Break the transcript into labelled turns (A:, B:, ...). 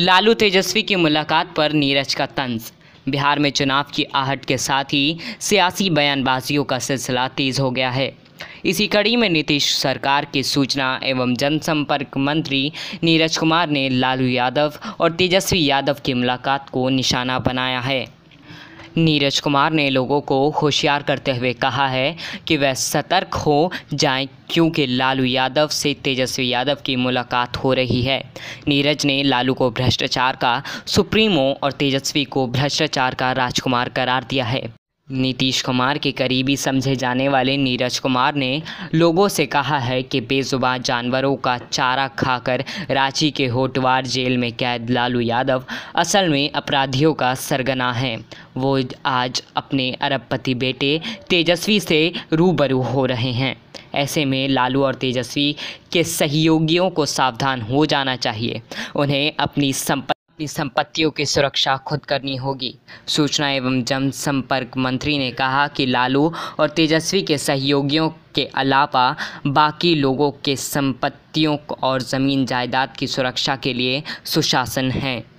A: लालू तेजस्वी की मुलाकात पर नीरज का तंज बिहार में चुनाव की आहट के साथ ही सियासी बयानबाजियों का सिलसिला तेज हो गया है इसी कड़ी में नीतीश सरकार के सूचना एवं जनसंपर्क मंत्री नीरज कुमार ने लालू यादव और तेजस्वी यादव की मुलाकात को निशाना बनाया है नीरज कुमार ने लोगों को होशियार करते हुए कहा है कि वह सतर्क हो जाएं क्योंकि लालू यादव से तेजस्वी यादव की मुलाकात हो रही है नीरज ने लालू को भ्रष्टाचार का सुप्रीमो और तेजस्वी को भ्रष्टाचार का राजकुमार करार दिया है नीतीश कुमार के करीबी समझे जाने वाले नीरज कुमार ने लोगों से कहा है कि बेजुबा जानवरों का चारा खाकर रांची के होटवार जेल में कैद लालू यादव असल में अपराधियों का सरगना है वो आज अपने अरबपति बेटे तेजस्वी से रूबरू हो रहे हैं ऐसे में लालू और तेजस्वी के सहयोगियों को सावधान हो जाना चाहिए उन्हें अपनी संपत्ति अपनी संपत्तियों की सुरक्षा खुद करनी होगी सूचना एवं जनसंपर्क मंत्री ने कहा कि लालू और तेजस्वी के सहयोगियों के अलावा बाकी लोगों के संपत्तियों और ज़मीन जायदाद की सुरक्षा के लिए सुशासन है